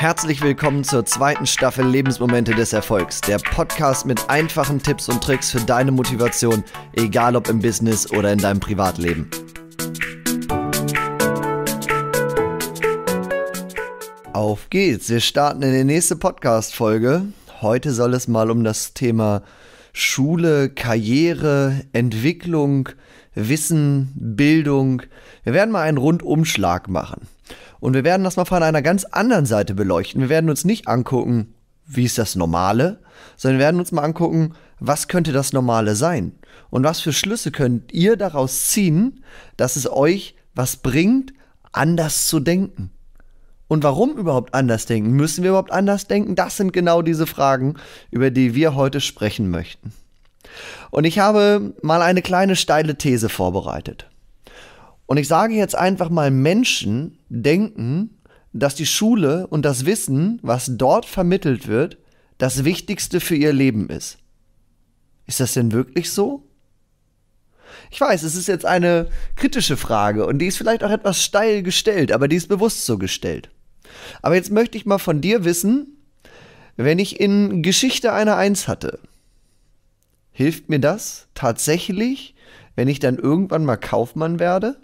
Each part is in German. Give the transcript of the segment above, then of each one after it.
Herzlich willkommen zur zweiten Staffel Lebensmomente des Erfolgs, der Podcast mit einfachen Tipps und Tricks für deine Motivation, egal ob im Business oder in deinem Privatleben. Auf geht's, wir starten in die nächste Podcast-Folge. Heute soll es mal um das Thema Schule, Karriere, Entwicklung, gehen. Wissen, Bildung. Wir werden mal einen Rundumschlag machen. Und wir werden das mal von einer ganz anderen Seite beleuchten. Wir werden uns nicht angucken, wie ist das Normale, sondern wir werden uns mal angucken, was könnte das Normale sein? Und was für Schlüsse könnt ihr daraus ziehen, dass es euch was bringt, anders zu denken? Und warum überhaupt anders denken? Müssen wir überhaupt anders denken? Das sind genau diese Fragen, über die wir heute sprechen möchten. Und ich habe mal eine kleine steile These vorbereitet. Und ich sage jetzt einfach mal, Menschen denken, dass die Schule und das Wissen, was dort vermittelt wird, das Wichtigste für ihr Leben ist. Ist das denn wirklich so? Ich weiß, es ist jetzt eine kritische Frage und die ist vielleicht auch etwas steil gestellt, aber die ist bewusst so gestellt. Aber jetzt möchte ich mal von dir wissen, wenn ich in Geschichte eine Eins hatte, Hilft mir das tatsächlich, wenn ich dann irgendwann mal Kaufmann werde?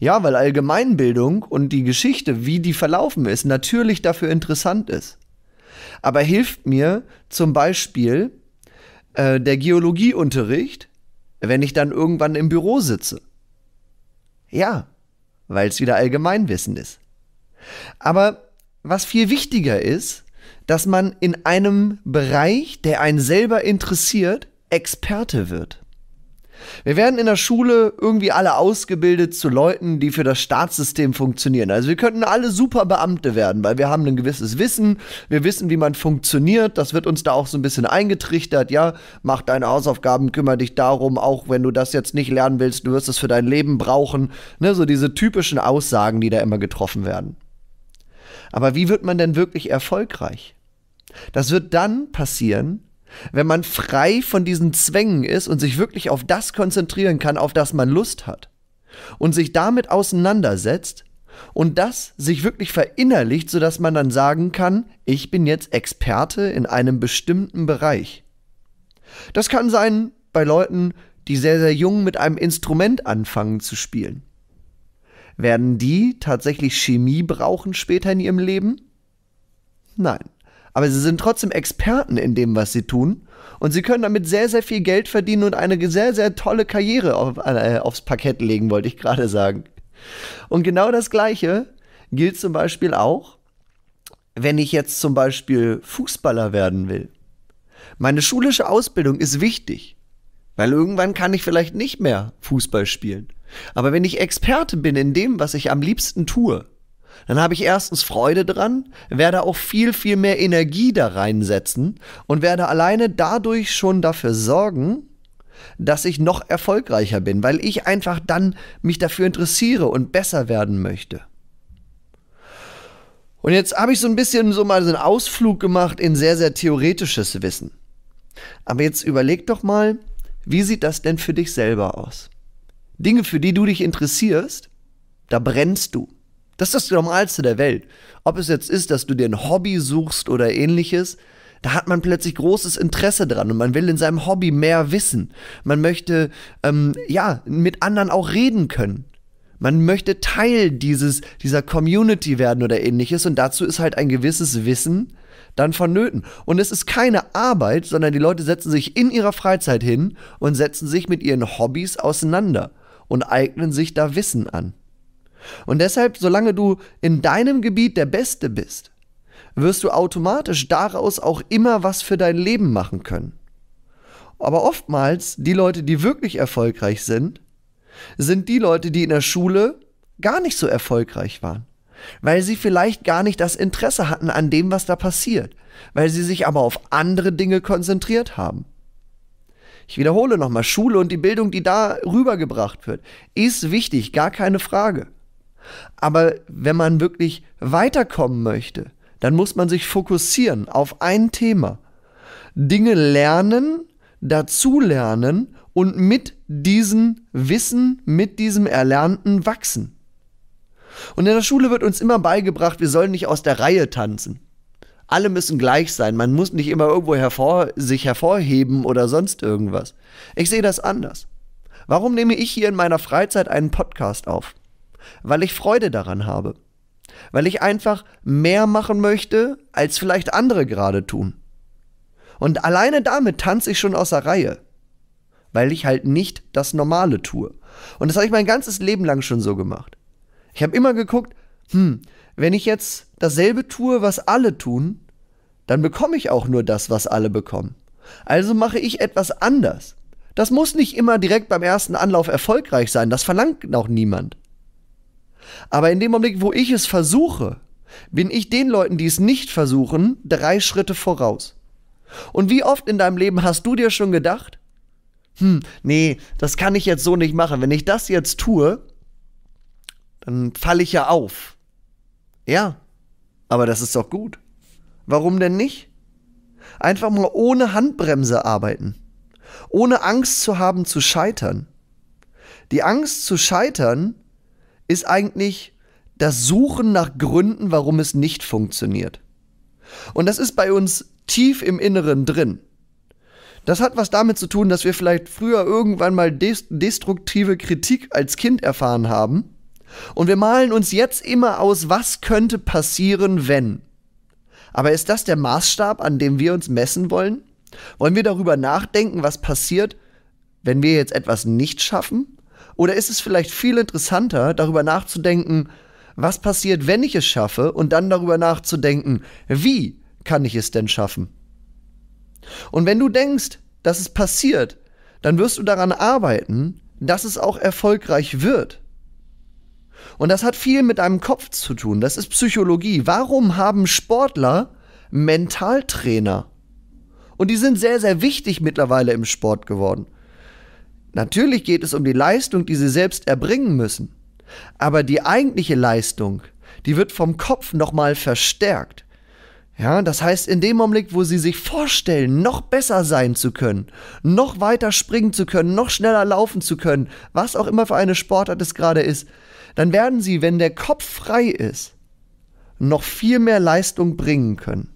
Ja, weil Allgemeinbildung und die Geschichte, wie die verlaufen ist, natürlich dafür interessant ist. Aber hilft mir zum Beispiel äh, der Geologieunterricht, wenn ich dann irgendwann im Büro sitze? Ja, weil es wieder Allgemeinwissen ist. Aber was viel wichtiger ist, dass man in einem Bereich, der einen selber interessiert, Experte wird. Wir werden in der Schule irgendwie alle ausgebildet zu Leuten, die für das Staatssystem funktionieren. Also wir könnten alle super Beamte werden, weil wir haben ein gewisses Wissen, wir wissen, wie man funktioniert, das wird uns da auch so ein bisschen eingetrichtert, ja, mach deine Hausaufgaben, kümmere dich darum, auch wenn du das jetzt nicht lernen willst, du wirst es für dein Leben brauchen, ne, so diese typischen Aussagen, die da immer getroffen werden. Aber wie wird man denn wirklich erfolgreich? Das wird dann passieren, wenn man frei von diesen Zwängen ist und sich wirklich auf das konzentrieren kann, auf das man Lust hat und sich damit auseinandersetzt und das sich wirklich verinnerlicht, sodass man dann sagen kann, ich bin jetzt Experte in einem bestimmten Bereich. Das kann sein bei Leuten, die sehr, sehr jung mit einem Instrument anfangen zu spielen. Werden die tatsächlich Chemie brauchen später in ihrem Leben? Nein aber sie sind trotzdem Experten in dem, was sie tun. Und sie können damit sehr, sehr viel Geld verdienen und eine sehr, sehr tolle Karriere auf, äh, aufs Parkett legen, wollte ich gerade sagen. Und genau das Gleiche gilt zum Beispiel auch, wenn ich jetzt zum Beispiel Fußballer werden will. Meine schulische Ausbildung ist wichtig, weil irgendwann kann ich vielleicht nicht mehr Fußball spielen. Aber wenn ich Experte bin in dem, was ich am liebsten tue, dann habe ich erstens Freude dran, werde auch viel, viel mehr Energie da reinsetzen und werde alleine dadurch schon dafür sorgen, dass ich noch erfolgreicher bin, weil ich einfach dann mich dafür interessiere und besser werden möchte. Und jetzt habe ich so ein bisschen so mal so einen Ausflug gemacht in sehr, sehr theoretisches Wissen. Aber jetzt überleg doch mal, wie sieht das denn für dich selber aus? Dinge, für die du dich interessierst, da brennst du. Das ist das Normalste der Welt. Ob es jetzt ist, dass du dir ein Hobby suchst oder ähnliches, da hat man plötzlich großes Interesse dran und man will in seinem Hobby mehr wissen. Man möchte, ähm, ja, mit anderen auch reden können. Man möchte Teil dieses, dieser Community werden oder ähnliches und dazu ist halt ein gewisses Wissen dann vonnöten. Und es ist keine Arbeit, sondern die Leute setzen sich in ihrer Freizeit hin und setzen sich mit ihren Hobbys auseinander und eignen sich da Wissen an. Und deshalb, solange du in deinem Gebiet der Beste bist, wirst du automatisch daraus auch immer was für dein Leben machen können. Aber oftmals, die Leute, die wirklich erfolgreich sind, sind die Leute, die in der Schule gar nicht so erfolgreich waren. Weil sie vielleicht gar nicht das Interesse hatten an dem, was da passiert. Weil sie sich aber auf andere Dinge konzentriert haben. Ich wiederhole nochmal, Schule und die Bildung, die da rübergebracht wird, ist wichtig, gar keine Frage. Aber wenn man wirklich weiterkommen möchte, dann muss man sich fokussieren auf ein Thema. Dinge lernen, dazulernen und mit diesem Wissen, mit diesem Erlernten wachsen. Und in der Schule wird uns immer beigebracht, wir sollen nicht aus der Reihe tanzen. Alle müssen gleich sein, man muss nicht immer irgendwo hervor, sich hervorheben oder sonst irgendwas. Ich sehe das anders. Warum nehme ich hier in meiner Freizeit einen Podcast auf? weil ich Freude daran habe, weil ich einfach mehr machen möchte, als vielleicht andere gerade tun. Und alleine damit tanze ich schon außer Reihe, weil ich halt nicht das Normale tue. Und das habe ich mein ganzes Leben lang schon so gemacht. Ich habe immer geguckt, hm, wenn ich jetzt dasselbe tue, was alle tun, dann bekomme ich auch nur das, was alle bekommen. Also mache ich etwas anders. Das muss nicht immer direkt beim ersten Anlauf erfolgreich sein, das verlangt auch niemand. Aber in dem Augenblick, wo ich es versuche, bin ich den Leuten, die es nicht versuchen, drei Schritte voraus. Und wie oft in deinem Leben hast du dir schon gedacht, hm, nee, das kann ich jetzt so nicht machen. Wenn ich das jetzt tue, dann falle ich ja auf. Ja, aber das ist doch gut. Warum denn nicht? Einfach mal ohne Handbremse arbeiten. Ohne Angst zu haben zu scheitern. Die Angst zu scheitern ist eigentlich das Suchen nach Gründen, warum es nicht funktioniert. Und das ist bei uns tief im Inneren drin. Das hat was damit zu tun, dass wir vielleicht früher irgendwann mal destruktive Kritik als Kind erfahren haben. Und wir malen uns jetzt immer aus, was könnte passieren, wenn. Aber ist das der Maßstab, an dem wir uns messen wollen? Wollen wir darüber nachdenken, was passiert, wenn wir jetzt etwas nicht schaffen? Oder ist es vielleicht viel interessanter, darüber nachzudenken, was passiert, wenn ich es schaffe, und dann darüber nachzudenken, wie kann ich es denn schaffen? Und wenn du denkst, dass es passiert, dann wirst du daran arbeiten, dass es auch erfolgreich wird. Und das hat viel mit deinem Kopf zu tun. Das ist Psychologie. Warum haben Sportler Mentaltrainer? Und die sind sehr, sehr wichtig mittlerweile im Sport geworden. Natürlich geht es um die Leistung, die sie selbst erbringen müssen. Aber die eigentliche Leistung, die wird vom Kopf nochmal verstärkt. Ja, das heißt, in dem Augenblick, wo sie sich vorstellen, noch besser sein zu können, noch weiter springen zu können, noch schneller laufen zu können, was auch immer für eine Sportart es gerade ist, dann werden sie, wenn der Kopf frei ist, noch viel mehr Leistung bringen können.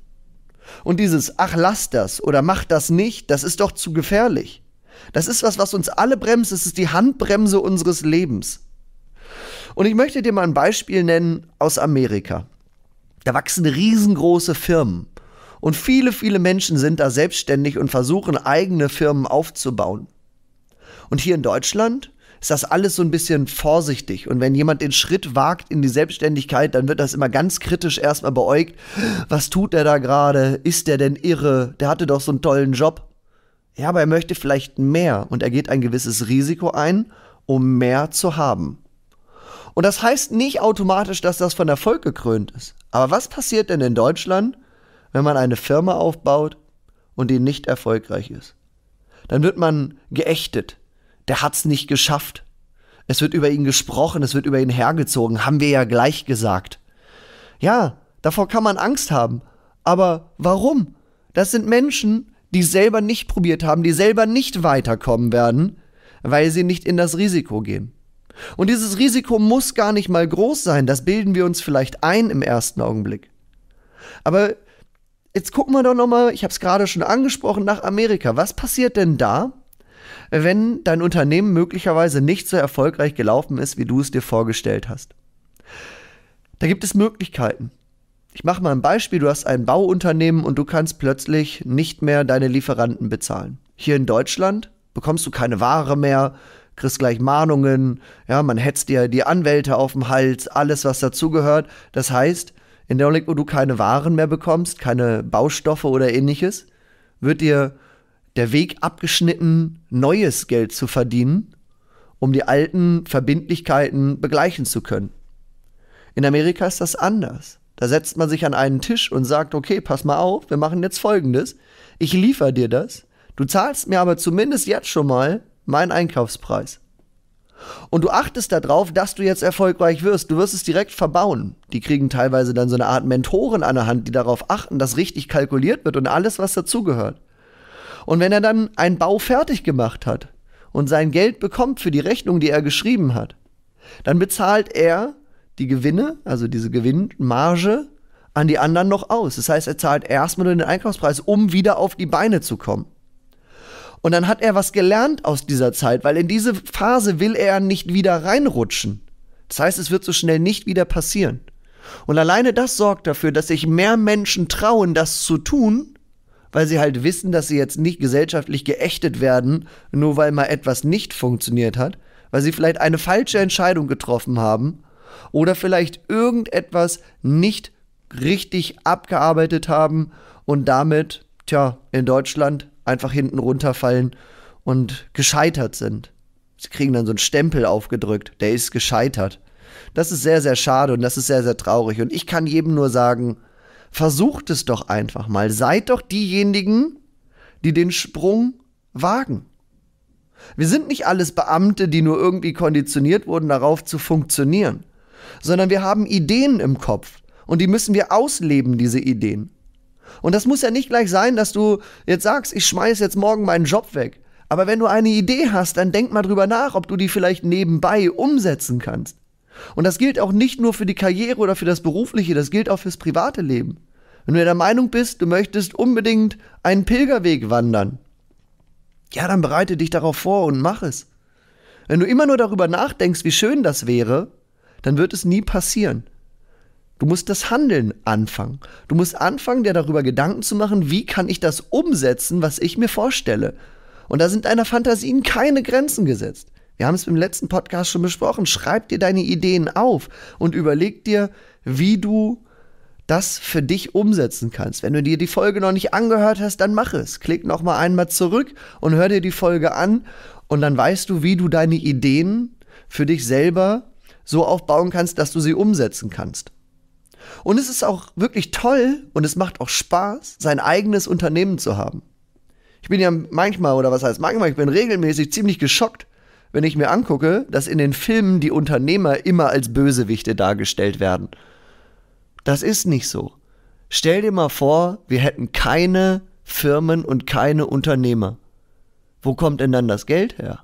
Und dieses, ach, lass das oder mach das nicht, das ist doch zu gefährlich. Das ist was, was uns alle bremst. Das ist die Handbremse unseres Lebens. Und ich möchte dir mal ein Beispiel nennen aus Amerika. Da wachsen riesengroße Firmen. Und viele, viele Menschen sind da selbstständig und versuchen eigene Firmen aufzubauen. Und hier in Deutschland ist das alles so ein bisschen vorsichtig. Und wenn jemand den Schritt wagt in die Selbstständigkeit, dann wird das immer ganz kritisch erstmal beäugt. Was tut der da gerade? Ist der denn irre? Der hatte doch so einen tollen Job. Ja, aber er möchte vielleicht mehr und er geht ein gewisses Risiko ein, um mehr zu haben. Und das heißt nicht automatisch, dass das von Erfolg gekrönt ist. Aber was passiert denn in Deutschland, wenn man eine Firma aufbaut und die nicht erfolgreich ist? Dann wird man geächtet. Der hat's nicht geschafft. Es wird über ihn gesprochen, es wird über ihn hergezogen, haben wir ja gleich gesagt. Ja, davor kann man Angst haben. Aber warum? Das sind Menschen, die selber nicht probiert haben, die selber nicht weiterkommen werden, weil sie nicht in das Risiko gehen. Und dieses Risiko muss gar nicht mal groß sein, das bilden wir uns vielleicht ein im ersten Augenblick. Aber jetzt gucken wir doch nochmal, ich habe es gerade schon angesprochen, nach Amerika. Was passiert denn da, wenn dein Unternehmen möglicherweise nicht so erfolgreich gelaufen ist, wie du es dir vorgestellt hast? Da gibt es Möglichkeiten. Ich mache mal ein Beispiel, du hast ein Bauunternehmen und du kannst plötzlich nicht mehr deine Lieferanten bezahlen. Hier in Deutschland bekommst du keine Ware mehr, kriegst gleich Mahnungen, ja, man hetzt dir die Anwälte auf den Hals, alles was dazugehört. Das heißt, in der Augenblick, wo du keine Waren mehr bekommst, keine Baustoffe oder ähnliches, wird dir der Weg abgeschnitten, neues Geld zu verdienen, um die alten Verbindlichkeiten begleichen zu können. In Amerika ist das anders. Da setzt man sich an einen Tisch und sagt, okay, pass mal auf, wir machen jetzt folgendes. Ich liefere dir das. Du zahlst mir aber zumindest jetzt schon mal meinen Einkaufspreis. Und du achtest darauf, dass du jetzt erfolgreich wirst. Du wirst es direkt verbauen. Die kriegen teilweise dann so eine Art Mentoren an der Hand, die darauf achten, dass richtig kalkuliert wird und alles, was dazugehört. Und wenn er dann einen Bau fertig gemacht hat und sein Geld bekommt für die Rechnung, die er geschrieben hat, dann bezahlt er die Gewinne, also diese Gewinnmarge, an die anderen noch aus. Das heißt, er zahlt erstmal nur den Einkaufspreis, um wieder auf die Beine zu kommen. Und dann hat er was gelernt aus dieser Zeit, weil in diese Phase will er nicht wieder reinrutschen. Das heißt, es wird so schnell nicht wieder passieren. Und alleine das sorgt dafür, dass sich mehr Menschen trauen, das zu tun, weil sie halt wissen, dass sie jetzt nicht gesellschaftlich geächtet werden, nur weil mal etwas nicht funktioniert hat, weil sie vielleicht eine falsche Entscheidung getroffen haben oder vielleicht irgendetwas nicht richtig abgearbeitet haben und damit, tja, in Deutschland einfach hinten runterfallen und gescheitert sind. Sie kriegen dann so einen Stempel aufgedrückt, der ist gescheitert. Das ist sehr, sehr schade und das ist sehr, sehr traurig. Und ich kann jedem nur sagen, versucht es doch einfach mal. Seid doch diejenigen, die den Sprung wagen. Wir sind nicht alles Beamte, die nur irgendwie konditioniert wurden, darauf zu funktionieren sondern wir haben Ideen im Kopf und die müssen wir ausleben, diese Ideen. Und das muss ja nicht gleich sein, dass du jetzt sagst, ich schmeiß jetzt morgen meinen Job weg. Aber wenn du eine Idee hast, dann denk mal drüber nach, ob du die vielleicht nebenbei umsetzen kannst. Und das gilt auch nicht nur für die Karriere oder für das Berufliche, das gilt auch fürs private Leben. Wenn du der Meinung bist, du möchtest unbedingt einen Pilgerweg wandern, ja, dann bereite dich darauf vor und mach es. Wenn du immer nur darüber nachdenkst, wie schön das wäre, dann wird es nie passieren. Du musst das Handeln anfangen. Du musst anfangen, dir darüber Gedanken zu machen, wie kann ich das umsetzen, was ich mir vorstelle. Und da sind deiner Fantasien keine Grenzen gesetzt. Wir haben es im letzten Podcast schon besprochen. Schreib dir deine Ideen auf und überleg dir, wie du das für dich umsetzen kannst. Wenn du dir die Folge noch nicht angehört hast, dann mach es. Klick nochmal einmal zurück und hör dir die Folge an und dann weißt du, wie du deine Ideen für dich selber so aufbauen kannst, dass du sie umsetzen kannst. Und es ist auch wirklich toll und es macht auch Spaß, sein eigenes Unternehmen zu haben. Ich bin ja manchmal, oder was heißt manchmal, ich bin regelmäßig ziemlich geschockt, wenn ich mir angucke, dass in den Filmen die Unternehmer immer als Bösewichte dargestellt werden. Das ist nicht so. Stell dir mal vor, wir hätten keine Firmen und keine Unternehmer. Wo kommt denn dann das Geld her?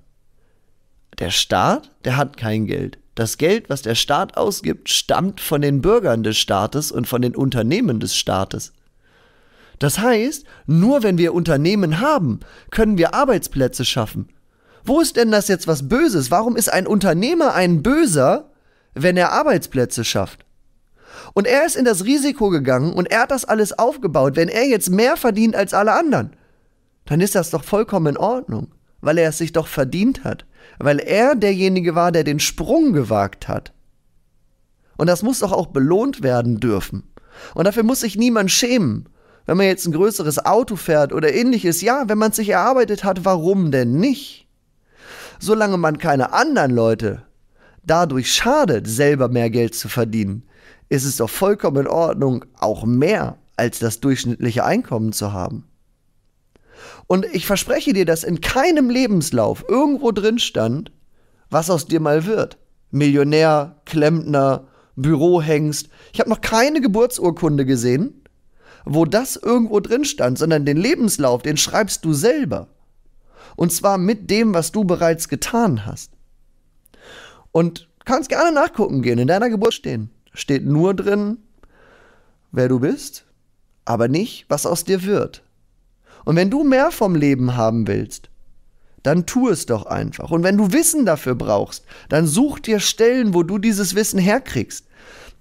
Der Staat, der hat kein Geld das Geld, was der Staat ausgibt, stammt von den Bürgern des Staates und von den Unternehmen des Staates. Das heißt, nur wenn wir Unternehmen haben, können wir Arbeitsplätze schaffen. Wo ist denn das jetzt was Böses? Warum ist ein Unternehmer ein Böser, wenn er Arbeitsplätze schafft? Und er ist in das Risiko gegangen und er hat das alles aufgebaut. Wenn er jetzt mehr verdient als alle anderen, dann ist das doch vollkommen in Ordnung, weil er es sich doch verdient hat weil er derjenige war, der den Sprung gewagt hat. Und das muss doch auch belohnt werden dürfen. Und dafür muss sich niemand schämen. Wenn man jetzt ein größeres Auto fährt oder ähnliches, ja, wenn man es sich erarbeitet hat, warum denn nicht? Solange man keine anderen Leute dadurch schadet, selber mehr Geld zu verdienen, ist es doch vollkommen in Ordnung, auch mehr als das durchschnittliche Einkommen zu haben. Und ich verspreche dir, dass in keinem Lebenslauf irgendwo drin stand, was aus dir mal wird. Millionär, Klempner, Bürohengst. Ich habe noch keine Geburtsurkunde gesehen, wo das irgendwo drin stand, sondern den Lebenslauf, den schreibst du selber. Und zwar mit dem, was du bereits getan hast. Und kannst gerne nachgucken gehen, in deiner Geburt stehen. Steht nur drin, wer du bist, aber nicht, was aus dir wird. Und wenn du mehr vom Leben haben willst, dann tu es doch einfach. Und wenn du Wissen dafür brauchst, dann such dir Stellen, wo du dieses Wissen herkriegst.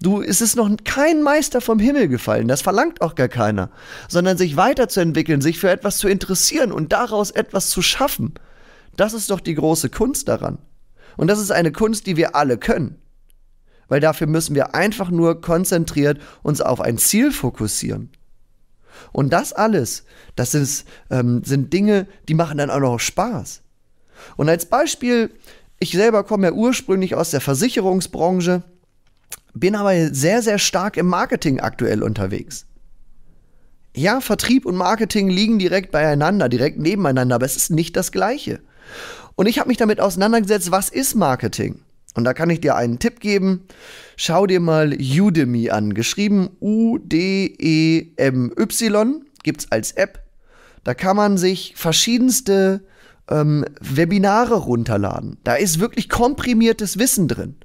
Du, es ist noch kein Meister vom Himmel gefallen, das verlangt auch gar keiner, sondern sich weiterzuentwickeln, sich für etwas zu interessieren und daraus etwas zu schaffen. Das ist doch die große Kunst daran. Und das ist eine Kunst, die wir alle können. Weil dafür müssen wir einfach nur konzentriert uns auf ein Ziel fokussieren. Und das alles, das ist, ähm, sind Dinge, die machen dann auch noch Spaß. Und als Beispiel, ich selber komme ja ursprünglich aus der Versicherungsbranche, bin aber sehr, sehr stark im Marketing aktuell unterwegs. Ja, Vertrieb und Marketing liegen direkt beieinander, direkt nebeneinander, aber es ist nicht das gleiche. Und ich habe mich damit auseinandergesetzt, was ist Marketing? Und da kann ich dir einen Tipp geben. Schau dir mal Udemy an. Geschrieben U-D-E-M-Y. Gibt es als App. Da kann man sich verschiedenste ähm, Webinare runterladen. Da ist wirklich komprimiertes Wissen drin.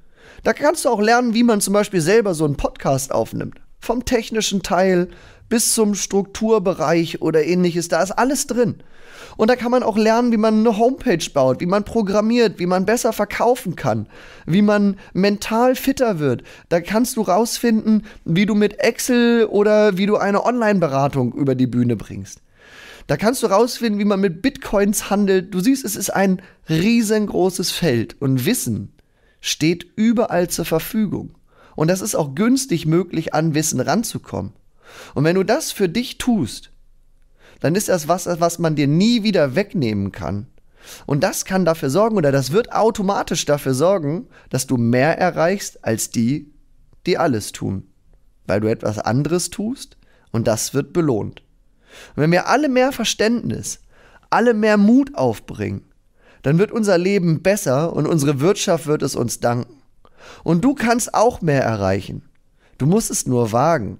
Da kannst du auch lernen, wie man zum Beispiel selber so einen Podcast aufnimmt. Vom technischen Teil bis zum Strukturbereich oder ähnliches. Da ist alles drin. Und da kann man auch lernen, wie man eine Homepage baut, wie man programmiert, wie man besser verkaufen kann, wie man mental fitter wird. Da kannst du rausfinden, wie du mit Excel oder wie du eine Online-Beratung über die Bühne bringst. Da kannst du rausfinden, wie man mit Bitcoins handelt. Du siehst, es ist ein riesengroßes Feld und Wissen steht überall zur Verfügung. Und das ist auch günstig möglich, an Wissen ranzukommen. Und wenn du das für dich tust, dann ist das was, was man dir nie wieder wegnehmen kann. Und das kann dafür sorgen oder das wird automatisch dafür sorgen, dass du mehr erreichst als die, die alles tun. Weil du etwas anderes tust und das wird belohnt. Und wenn wir alle mehr Verständnis, alle mehr Mut aufbringen, dann wird unser Leben besser und unsere Wirtschaft wird es uns danken. Und du kannst auch mehr erreichen. Du musst es nur wagen.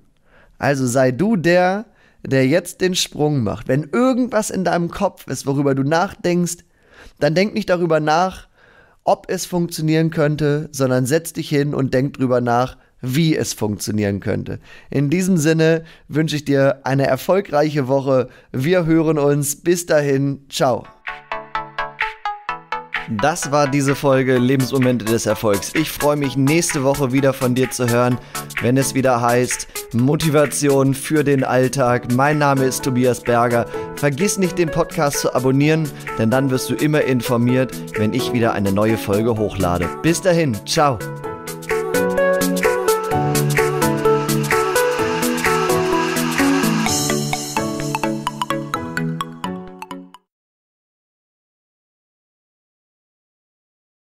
Also sei du der, der jetzt den Sprung macht. Wenn irgendwas in deinem Kopf ist, worüber du nachdenkst, dann denk nicht darüber nach, ob es funktionieren könnte, sondern setz dich hin und denk drüber nach, wie es funktionieren könnte. In diesem Sinne wünsche ich dir eine erfolgreiche Woche. Wir hören uns. Bis dahin. Ciao. Das war diese Folge Lebensmomente des Erfolgs. Ich freue mich, nächste Woche wieder von dir zu hören, wenn es wieder heißt Motivation für den Alltag. Mein Name ist Tobias Berger. Vergiss nicht, den Podcast zu abonnieren, denn dann wirst du immer informiert, wenn ich wieder eine neue Folge hochlade. Bis dahin, ciao.